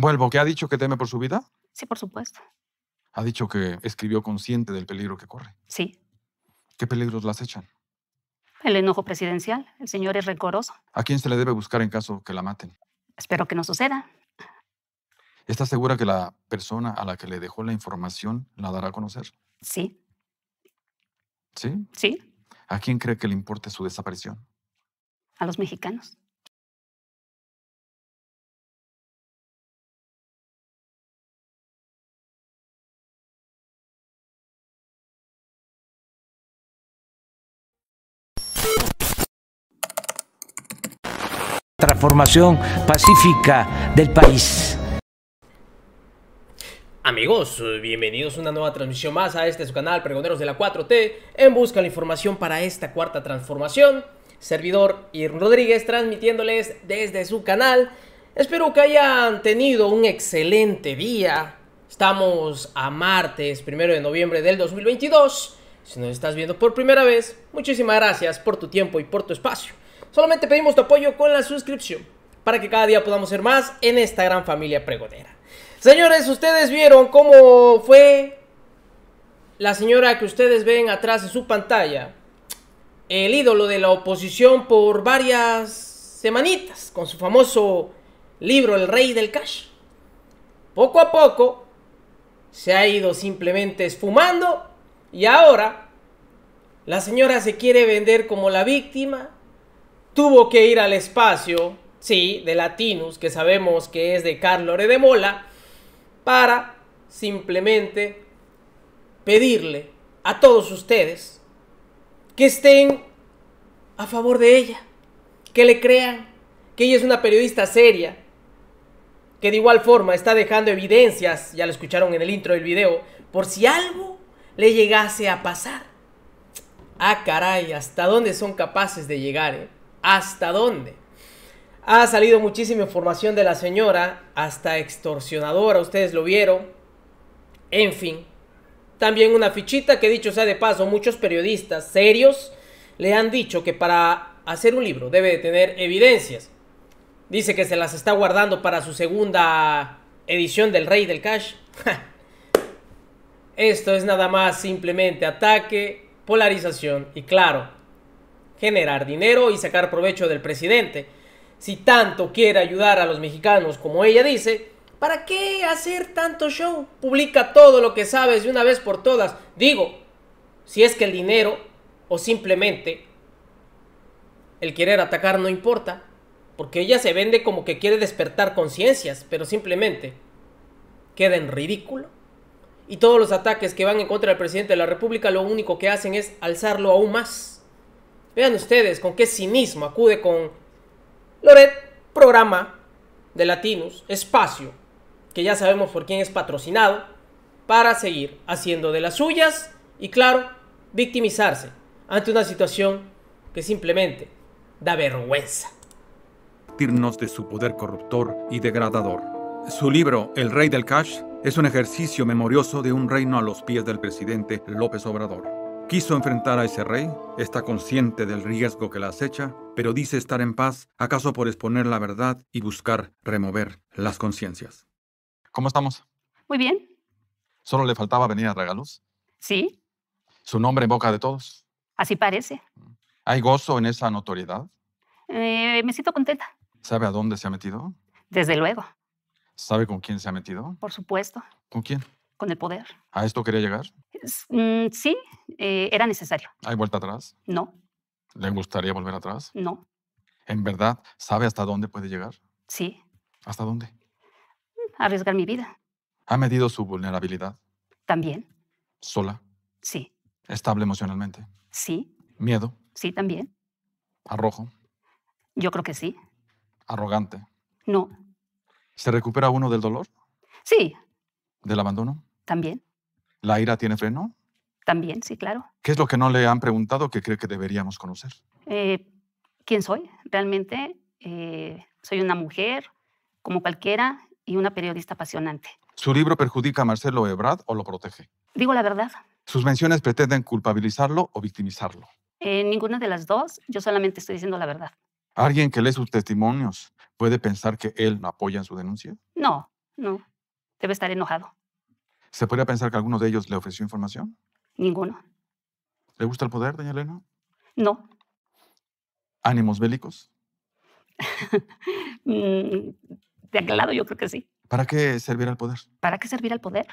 Vuelvo, ¿qué ha dicho que teme por su vida? Sí, por supuesto. Ha dicho que escribió consciente del peligro que corre. Sí. ¿Qué peligros las echan? El enojo presidencial. El señor es recoroso. ¿A quién se le debe buscar en caso que la maten? Espero que no suceda. ¿Está segura que la persona a la que le dejó la información la dará a conocer? Sí. ¿Sí? Sí. ¿A quién cree que le importe su desaparición? A los mexicanos. transformación pacífica del país. Amigos, bienvenidos a una nueva transmisión más a este su canal Pregoneros de la 4T en busca de la información para esta cuarta transformación. Servidor Ir Rodríguez transmitiéndoles desde su canal. Espero que hayan tenido un excelente día. Estamos a martes, primero de noviembre del 2022. Si nos estás viendo por primera vez, muchísimas gracias por tu tiempo y por tu espacio. Solamente pedimos tu apoyo con la suscripción para que cada día podamos ser más en esta gran familia pregonera. Señores, ustedes vieron cómo fue la señora que ustedes ven atrás de su pantalla, el ídolo de la oposición por varias semanitas con su famoso libro El Rey del Cash. Poco a poco se ha ido simplemente esfumando y ahora la señora se quiere vender como la víctima tuvo que ir al espacio, sí, de Latinus, que sabemos que es de Carlos Redemola, para simplemente pedirle a todos ustedes que estén a favor de ella, que le crean, que ella es una periodista seria, que de igual forma está dejando evidencias, ya lo escucharon en el intro del video, por si algo le llegase a pasar. Ah, caray, ¿hasta dónde son capaces de llegar? Eh? ¿Hasta dónde? Ha salido muchísima información de la señora, hasta extorsionadora, ustedes lo vieron. En fin, también una fichita que dicho sea de paso, muchos periodistas serios le han dicho que para hacer un libro debe de tener evidencias. Dice que se las está guardando para su segunda edición del Rey del Cash. Esto es nada más simplemente ataque, polarización y claro, generar dinero y sacar provecho del presidente. Si tanto quiere ayudar a los mexicanos como ella dice, ¿para qué hacer tanto show? Publica todo lo que sabes de una vez por todas. Digo, si es que el dinero o simplemente el querer atacar no importa, porque ella se vende como que quiere despertar conciencias, pero simplemente queda en ridículo. Y todos los ataques que van en contra del presidente de la República lo único que hacen es alzarlo aún más. Vean ustedes con qué cinismo acude con Loret, programa de Latinos, espacio, que ya sabemos por quién es patrocinado, para seguir haciendo de las suyas y, claro, victimizarse ante una situación que simplemente da vergüenza. Tirnos de su poder corruptor y degradador. Su libro, El Rey del Cash, es un ejercicio memorioso de un reino a los pies del presidente López Obrador quiso enfrentar a ese rey, está consciente del riesgo que la acecha, pero dice estar en paz, acaso por exponer la verdad y buscar remover las conciencias. ¿Cómo estamos? Muy bien. ¿Solo le faltaba venir a Regaluz? Sí. ¿Su nombre en boca de todos? Así parece. ¿Hay gozo en esa notoriedad? Eh, me siento contenta. ¿Sabe a dónde se ha metido? Desde luego. ¿Sabe con quién se ha metido? Por supuesto. ¿Con quién? con el poder. ¿A esto quería llegar? Mm, sí, eh, era necesario. ¿Hay vuelta atrás? No. ¿Le gustaría volver atrás? No. ¿En verdad sabe hasta dónde puede llegar? Sí. ¿Hasta dónde? Arriesgar mi vida. ¿Ha medido su vulnerabilidad? También. ¿Sola? Sí. ¿Estable emocionalmente? Sí. ¿Miedo? Sí, también. ¿Arrojo? Yo creo que sí. ¿Arrogante? No. ¿Se recupera uno del dolor? Sí. ¿Del abandono? También. ¿La ira tiene freno? También, sí, claro. ¿Qué es lo que no le han preguntado que cree que deberíamos conocer? Eh, ¿Quién soy? Realmente eh, soy una mujer, como cualquiera, y una periodista apasionante. ¿Su libro perjudica a Marcelo Ebrard o lo protege? Digo la verdad. ¿Sus menciones pretenden culpabilizarlo o victimizarlo? Eh, ninguna de las dos, yo solamente estoy diciendo la verdad. ¿Alguien que lee sus testimonios puede pensar que él no apoya en su denuncia? No, no. Debe estar enojado. ¿Se podría pensar que alguno de ellos le ofreció información? Ninguno. ¿Le gusta el poder, doña Elena? No. ¿Ánimos bélicos? Mm, de aquel lado yo creo que sí. ¿Para qué servir al poder? ¿Para qué servir al poder?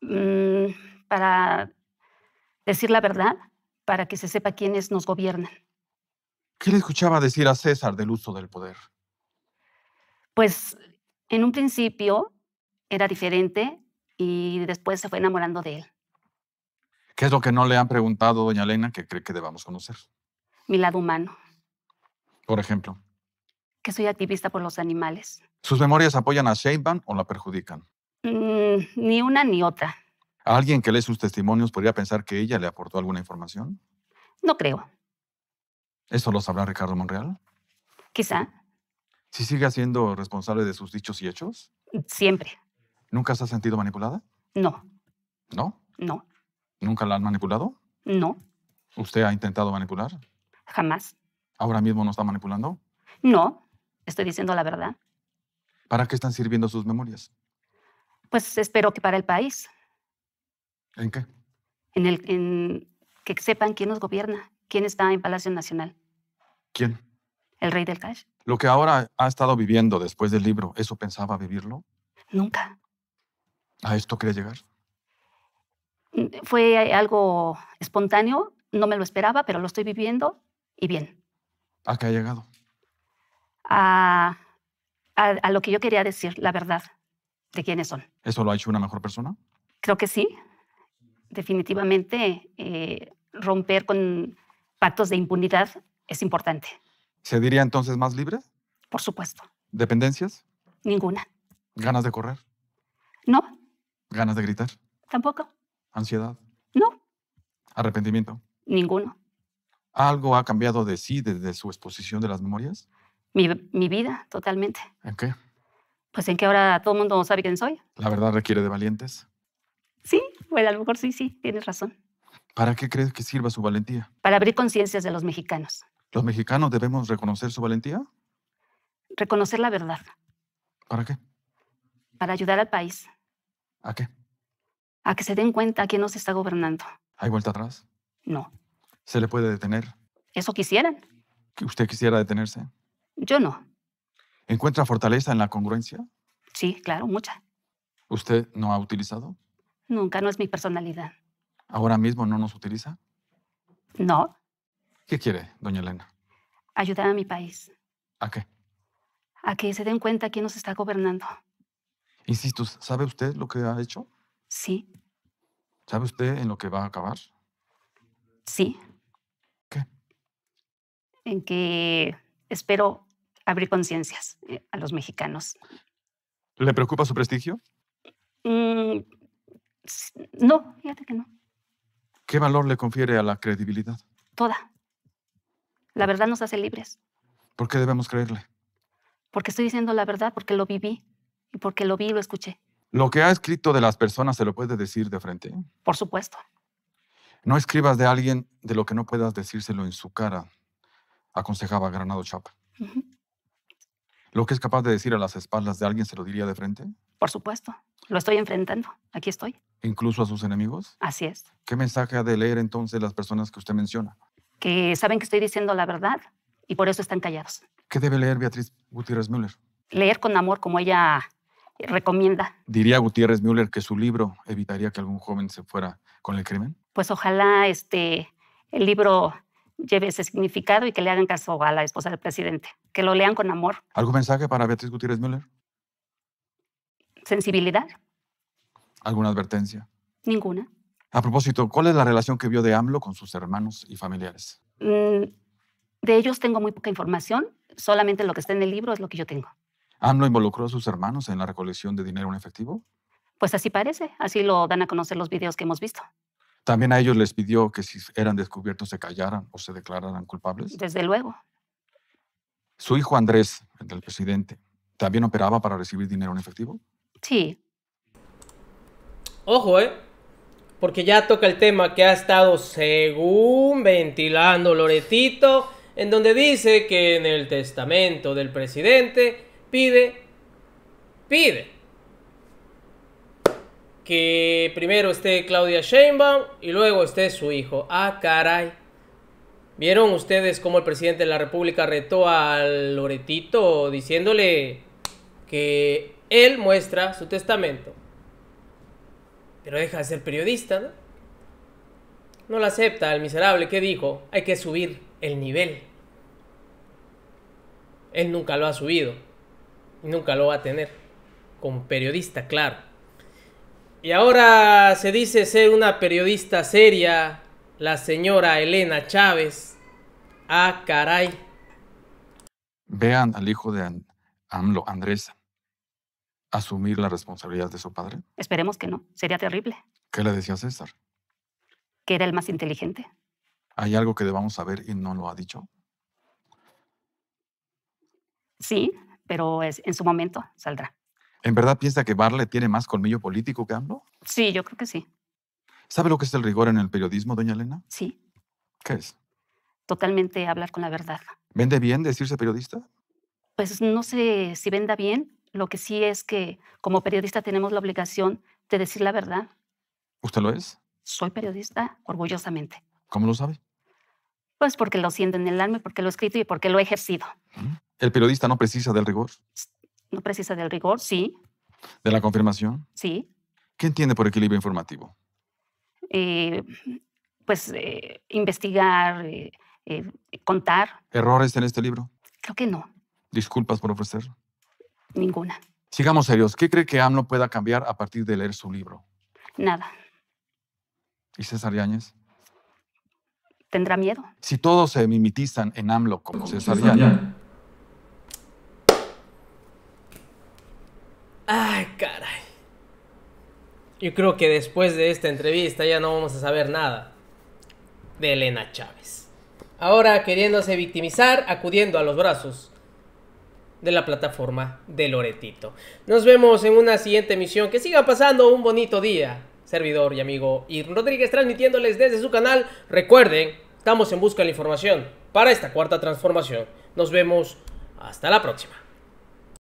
Mm, para decir la verdad, para que se sepa quiénes nos gobiernan. ¿Qué le escuchaba decir a César del uso del poder? Pues en un principio era diferente y después se fue enamorando de él. ¿Qué es lo que no le han preguntado, doña Elena, que cree que debamos conocer? Mi lado humano. Por ejemplo. Que soy activista por los animales. ¿Sus memorias apoyan a Sheinbaum o la perjudican? Mm, ni una ni otra. ¿Alguien que lee sus testimonios podría pensar que ella le aportó alguna información? No creo. ¿Eso lo sabrá Ricardo Monreal? Quizá. ¿Si sigue siendo responsable de sus dichos y hechos? Siempre. ¿Nunca se ha sentido manipulada? No. ¿No? No. ¿Nunca la han manipulado? No. ¿Usted ha intentado manipular? Jamás. ¿Ahora mismo no está manipulando? No, estoy diciendo la verdad. ¿Para qué están sirviendo sus memorias? Pues espero que para el país. ¿En qué? En, el, en que sepan quién nos gobierna, quién está en Palacio Nacional. ¿Quién? El rey del cash. Lo que ahora ha estado viviendo después del libro, ¿eso pensaba vivirlo? Nunca. ¿A esto quería llegar? Fue algo espontáneo, no me lo esperaba, pero lo estoy viviendo y bien. ¿A qué ha llegado? A, a, lo que yo quería decir, la verdad, de quiénes son. ¿Eso lo ha hecho una mejor persona? Creo que sí. Definitivamente eh, romper con pactos de impunidad es importante. ¿Se diría entonces más libre? Por supuesto. ¿Dependencias? Ninguna. ¿Ganas de correr? No. ¿Ganas de gritar? Tampoco. ¿Ansiedad? No. ¿Arrepentimiento? Ninguno. ¿Algo ha cambiado de sí desde su exposición de las memorias? Mi, vida, totalmente. ¿En qué? Pues en que ahora todo el mundo sabe quién soy. ¿La verdad requiere de valientes? Sí, bueno, a lo mejor sí, sí, tienes razón. ¿Para qué crees que sirva su valentía? Para abrir conciencias de los mexicanos. ¿Los mexicanos debemos reconocer su valentía? Reconocer la verdad. ¿Para qué? Para ayudar al país. ¿A qué? A que se den cuenta quién nos está gobernando. ¿Hay vuelta atrás? No. ¿Se le puede detener? Eso quisieran. ¿Usted quisiera detenerse? Yo no. ¿Encuentra fortaleza en la congruencia? Sí, claro, mucha. ¿Usted no ha utilizado? Nunca, no es mi personalidad. ¿Ahora mismo no nos utiliza? No. ¿Qué quiere, doña Elena? Ayudar a mi país. ¿A qué? A que se den cuenta quién nos está gobernando. Insisto, ¿sabe usted lo que ha hecho? Sí. ¿Sabe usted en lo que va a acabar? Sí. ¿Qué? En que espero abrir conciencias eh, a los mexicanos. ¿Le preocupa su prestigio? Mm, no, fíjate que no. ¿Qué valor le confiere a la credibilidad? Toda. La verdad nos hace libres. ¿Por qué debemos creerle? Porque estoy diciendo la verdad, porque lo viví y porque lo vi y lo escuché. Lo que ha escrito de las personas se lo puede decir de frente. Mm, por supuesto. No escribas de alguien de lo que no puedas decírselo en su cara, aconsejaba Granado Chapa. ¿Lo que es capaz de decir a las espaldas de alguien se lo diría de frente? Por supuesto. Lo estoy enfrentando. Aquí estoy. ¿Incluso a sus enemigos? Así es. ¿Qué mensaje ha de leer entonces las personas que usted menciona? Que saben que estoy diciendo la verdad y por eso están callados. ¿Qué debe leer Beatriz Gutiérrez Müller? Leer con amor como ella recomienda. ¿Diría Gutiérrez Müller que su libro evitaría que algún joven se fuera con el crimen? Pues ojalá este, el libro lleve ese significado y que le hagan caso a la esposa del presidente, que lo lean con amor. ¿Algún mensaje para Beatriz Gutiérrez Müller? Sensibilidad. ¿Alguna advertencia? Ninguna. A propósito, ¿cuál es la relación que vio de AMLO con sus hermanos y familiares? Mm, de ellos tengo muy poca información, solamente lo que está en el libro es lo que yo tengo. ¿AMLO involucró a sus hermanos en la recolección de dinero en efectivo? Pues así parece, así lo dan a conocer los videos que hemos visto. ¿También a ellos les pidió que si eran descubiertos se callaran o se declararan culpables? Desde luego. Su hijo Andrés, el del presidente, ¿también operaba para recibir dinero en efectivo? Sí. Ojo, ¿eh? Porque ya toca el tema que ha estado, según ventilando Loretito, en donde dice que en el testamento del presidente pide, pide que primero esté Claudia Sheinbaum y luego esté su hijo. Ah, caray. ¿Vieron ustedes cómo el presidente de la República retó al Loretito diciéndole que él muestra su testamento? Pero deja de ser periodista, ¿no? No lo acepta el miserable. que dijo? Hay que subir el nivel. Él nunca lo ha subido y nunca lo va a tener. con periodista, claro. Y ahora se dice ser una periodista seria, la señora Elena Chávez. Ah, caray. Vean al hijo de AMLO, Andrés, asumir la responsabilidad de su padre. Esperemos que no, sería terrible. ¿Qué le decía César? Que era el más inteligente. ¿Hay algo que debamos saber y no lo ha dicho? Sí, pero en su momento saldrá. ¿En verdad piensa que Barlet tiene más colmillo político que AMLO? Sí, yo creo que sí. ¿Sabe lo que es el rigor en el periodismo, doña Elena? Sí. ¿Qué es? Totalmente hablar con la verdad. ¿Vende bien decirse periodista? Pues no sé si venda bien. Lo que sí es que como periodista tenemos la obligación de decir la verdad. ¿Usted lo es? Soy periodista, orgullosamente. ¿Cómo lo sabe? Pues porque lo siento en el alma, porque lo he escrito y porque lo he ejercido. Mm. ¿El periodista no precisa del rigor? No precisa del rigor, sí. ¿De la confirmación? Sí. ¿Qué entiende por equilibrio informativo? Eh, pues eh, investigar, eh, contar. ¿Errores en este libro? Creo que no. ¿Disculpas por ofrecer? Ninguna. Sigamos serios. ¿Qué cree que AMLO pueda cambiar a partir de leer su libro? Nada. ¿Y César Yáñez? Tendrá miedo. Si todos se mimitizan en AMLO como César Yáñez, Yo creo que después de esta entrevista ya no vamos a saber nada de Elena Chávez. Ahora queriéndose victimizar, acudiendo a los brazos de la plataforma de Loretito. Nos vemos en una siguiente emisión. Que siga pasando un bonito día. Servidor y amigo Y Rodríguez transmitiéndoles desde su canal. Recuerden, estamos en busca de la información para esta cuarta transformación. Nos vemos hasta la próxima.